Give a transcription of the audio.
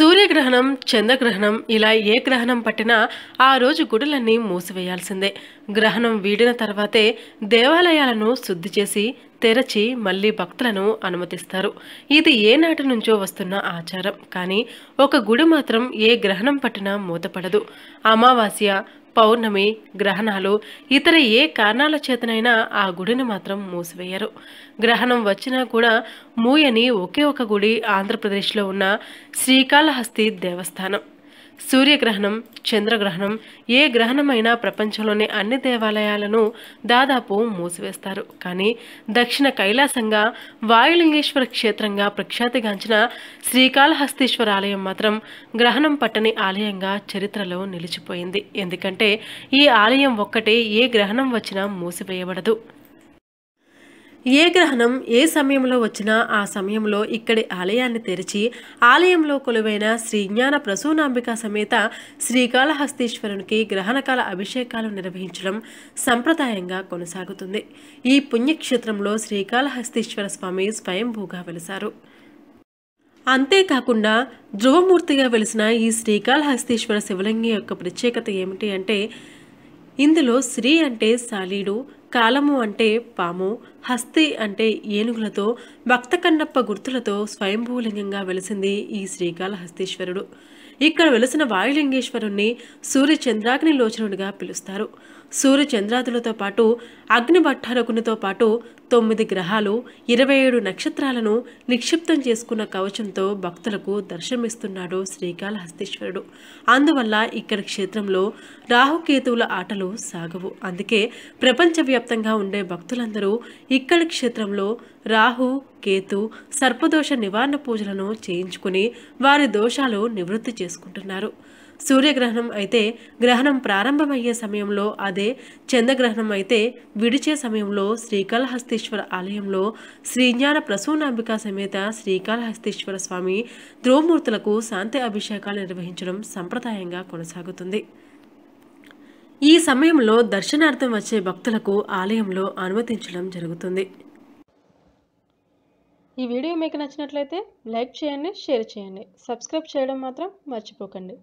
సూర్యగ్రహణం చంద్రగ్రహణం ఇలా ఏ గ్రహణం పట్టినా ఆ రోజు గుడులన్నీ మూసివేయాల్సిందే గ్రహణం వీడిన తర్వాతే దేవాలయాలను శుద్ధి చేసి తెరచి మళ్ళీ భక్తులను అనుమతిస్తారు ఇది ఏనాటి నుంచో వస్తున్న ఆచారం కానీ ఒక గుడి మాత్రం ఏ గ్రహణం పట్టినా మూతపడదు అమావాస్య పౌర్ణమి గ్రహణాలు ఇతర ఏ కారణాల చేతనైనా ఆ గుడిని మాత్రం మూసివేయరు గ్రహణం వచ్చినా కూడా మూయని ఒకే ఒక గుడి ఆంధ్రప్రదేశ్లో ఉన్న శ్రీకాళహస్తి దేవస్థానం సూర్యగ్రహణం చంద్రగ్రహణం ఏ గ్రహణమైనా ప్రపంచంలోని అన్ని దేవాలయాలను దాదాపు మూసివేస్తారు కానీ దక్షిణ కైలాసంగా వాయులింగేశ్వర క్షేత్రంగా ప్రఖ్యాతిగాంచిన శ్రీకాళహస్తీశ్వర ఆలయం మాత్రం గ్రహణం పట్టని ఆలయంగా చరిత్రలో నిలిచిపోయింది ఎందుకంటే ఈ ఆలయం ఒక్కటే ఏ గ్రహణం వచ్చినా మూసివేయబడదు ఏ గ్రహణం ఏ సమయంలో వచ్చినా ఆ సమయంలో ఇక్కడి ఆలయాన్ని తెరిచి ఆలయంలో కొలువైన శ్రీ జ్ఞాన ప్రసూనాంబిక సమేత శ్రీకాళహస్తీశ్వరునికి గ్రహణకాల అభిషేకాలు నిర్వహించడం సంప్రదాయంగా కొనసాగుతుంది ఈ పుణ్యక్షేత్రంలో శ్రీకాళహస్తీశ్వర స్వామి స్వయంభూగా వెలిశారు అంతేకాకుండా ధ్రువమూర్తిగా వెలిసిన ఈ శ్రీకాళహస్తీశ్వర శివలింగం యొక్క ప్రత్యేకత ఏమిటి అంటే ఇందులో శ్రీ అంటే శాలీడు కాలము అంటే పాము హస్తి అంటే ఏనుగులతో భక్త కన్నప్ప గుర్తులతో స్వయంభూలింగంగా వెలిసింది ఈ శ్రీకాళహస్తీశ్వరుడు ఇక్కడ వెలిసిన వాయులింగేశ్వరుణ్ణి సూర్యచంద్రాగ్ని లోచనుడిగా పిలుస్తారు సూర్యచంద్రాదులతో పాటు అగ్నిభట్టారకునితో పాటు తొమ్మిది గ్రహాలు ఇరవై ఏడు నక్షత్రాలను నిక్షిప్తం చేసుకున్న కవచంతో భక్తులకు దర్శనమిస్తున్నాడు శ్రీకాళహస్తీశ్వరుడు అందువల్ల ఇక్కడ క్షేత్రంలో రాహుకేతువుల ఆటలు సాగవు అందుకే ప్రపంచవ్యాప్తంగా ఉండే భక్తులందరూ ఇక్కడి క్షేత్రంలో రాహు కేతు సర్పదోష నివారణ పూజలను చేయించుకుని వారి దోషాలు నివృత్తి చేసుకుంటున్నారు సూర్యగ్రహణం అయితే గ్రహణం ప్రారంభమయ్యే సమయంలో అదే చంద్రగ్రహణం అయితే విడిచే సమయంలో శ్రీకాళహస్తీశ్వర ఆలయంలో శ్రీజ్ఞాన ప్రసూనాంబిక సమేత శ్రీకాళహస్తీశ్వర స్వామి ధ్రువమూర్తులకు శాంతి అభిషేకాలు నిర్వహించడం సంప్రదాయంగా కొనసాగుతుంది ఈ సమయంలో దర్శనార్థం వచ్చే భక్తులకు ఆలయంలో అనుమతించడం జరుగుతుంది ఈ వీడియో మీకు నచ్చినట్లయితే లైక్ చేయండి షేర్ చేయండి సబ్స్క్రైబ్ చేయడం మాత్రం మర్చిపోకండి